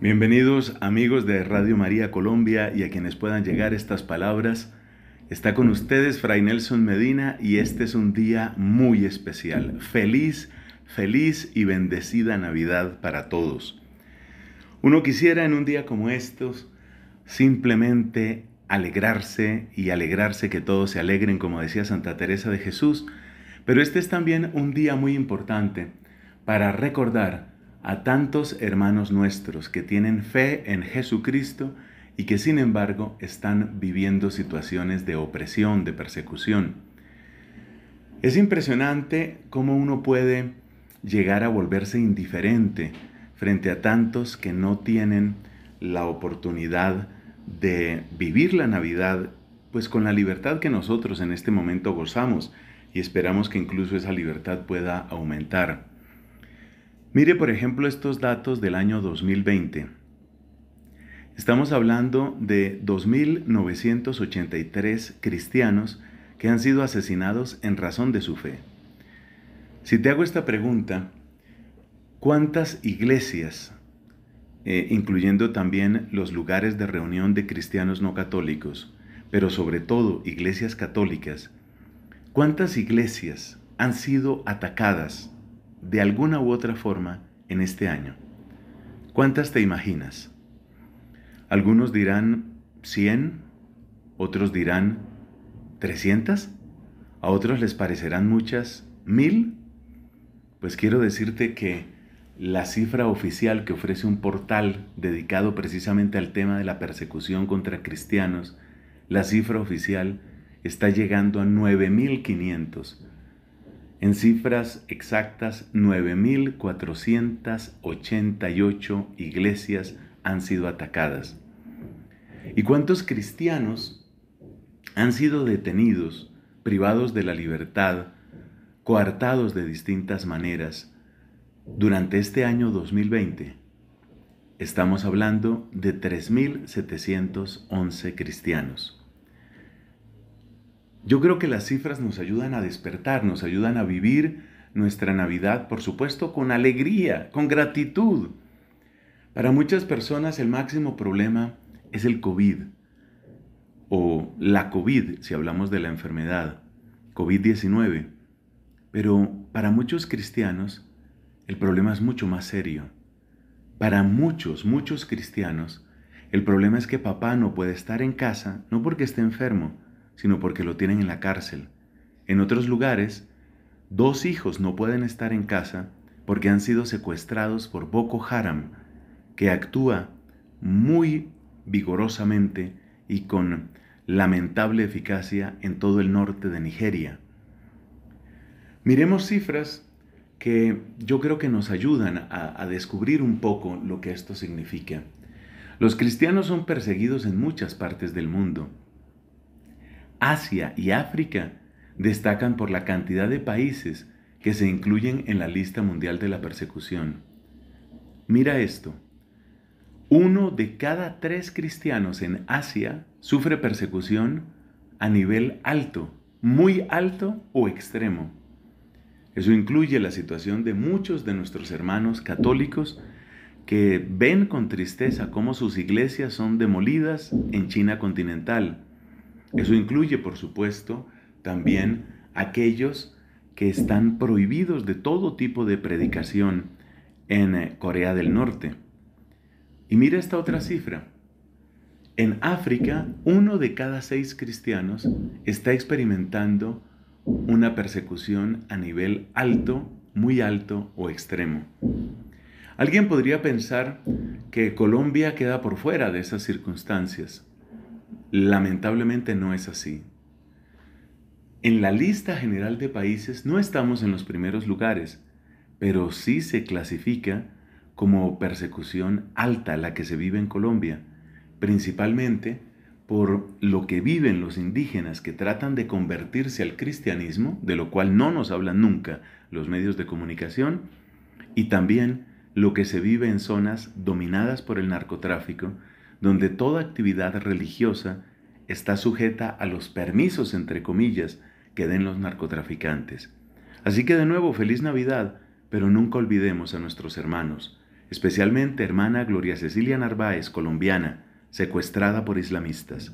Bienvenidos amigos de Radio María Colombia y a quienes puedan llegar estas palabras. Está con ustedes Fray Nelson Medina y este es un día muy especial. Feliz, feliz y bendecida Navidad para todos. Uno quisiera en un día como estos simplemente alegrarse y alegrarse que todos se alegren, como decía Santa Teresa de Jesús, pero este es también un día muy importante para recordar a tantos hermanos nuestros que tienen fe en Jesucristo y que sin embargo están viviendo situaciones de opresión, de persecución. Es impresionante cómo uno puede llegar a volverse indiferente frente a tantos que no tienen la oportunidad de vivir la Navidad pues con la libertad que nosotros en este momento gozamos y esperamos que incluso esa libertad pueda aumentar. Mire, por ejemplo, estos datos del año 2020. Estamos hablando de 2.983 cristianos que han sido asesinados en razón de su fe. Si te hago esta pregunta, ¿cuántas iglesias, eh, incluyendo también los lugares de reunión de cristianos no católicos, pero sobre todo iglesias católicas, cuántas iglesias han sido atacadas de alguna u otra forma en este año. ¿Cuántas te imaginas? Algunos dirán 100, otros dirán 300, a otros les parecerán muchas, mil. Pues quiero decirte que la cifra oficial que ofrece un portal dedicado precisamente al tema de la persecución contra cristianos, la cifra oficial está llegando a 9.500 en cifras exactas, 9.488 iglesias han sido atacadas. ¿Y cuántos cristianos han sido detenidos, privados de la libertad, coartados de distintas maneras durante este año 2020? Estamos hablando de 3.711 cristianos. Yo creo que las cifras nos ayudan a despertar, nos ayudan a vivir nuestra Navidad, por supuesto, con alegría, con gratitud. Para muchas personas el máximo problema es el COVID o la COVID, si hablamos de la enfermedad, COVID-19. Pero para muchos cristianos el problema es mucho más serio. Para muchos, muchos cristianos, el problema es que papá no puede estar en casa, no porque esté enfermo, sino porque lo tienen en la cárcel. En otros lugares, dos hijos no pueden estar en casa porque han sido secuestrados por Boko Haram, que actúa muy vigorosamente y con lamentable eficacia en todo el norte de Nigeria. Miremos cifras que yo creo que nos ayudan a, descubrir un poco lo que esto significa. Los cristianos son perseguidos en muchas partes del mundo. Asia y África destacan por la cantidad de países que se incluyen en la lista mundial de la persecución. Mira esto. Uno de cada tres cristianos en Asia sufre persecución a nivel alto, muy alto o extremo. Eso incluye la situación de muchos de nuestros hermanos católicos que ven con tristeza cómo sus iglesias son demolidas en China continental eso incluye, por supuesto, también aquellos que están prohibidos de todo tipo de predicación en eh, Corea del Norte. Y mira esta otra cifra. En África, uno de cada seis cristianos está experimentando una persecución a nivel alto, muy alto o extremo. Alguien podría pensar que Colombia queda por fuera de esas circunstancias. Lamentablemente no es así. En la lista general de países no estamos en los primeros lugares, pero sí se clasifica como persecución alta la que se vive en Colombia, principalmente por lo que viven los indígenas que tratan de convertirse al cristianismo, de lo cual no nos hablan nunca los medios de comunicación, y también lo que se vive en zonas dominadas por el narcotráfico, donde toda actividad religiosa está sujeta a los permisos, entre comillas, que den los narcotraficantes. Así que de nuevo, feliz Navidad, pero nunca olvidemos a nuestros hermanos, especialmente hermana Gloria Cecilia Narváez, colombiana, secuestrada por islamistas.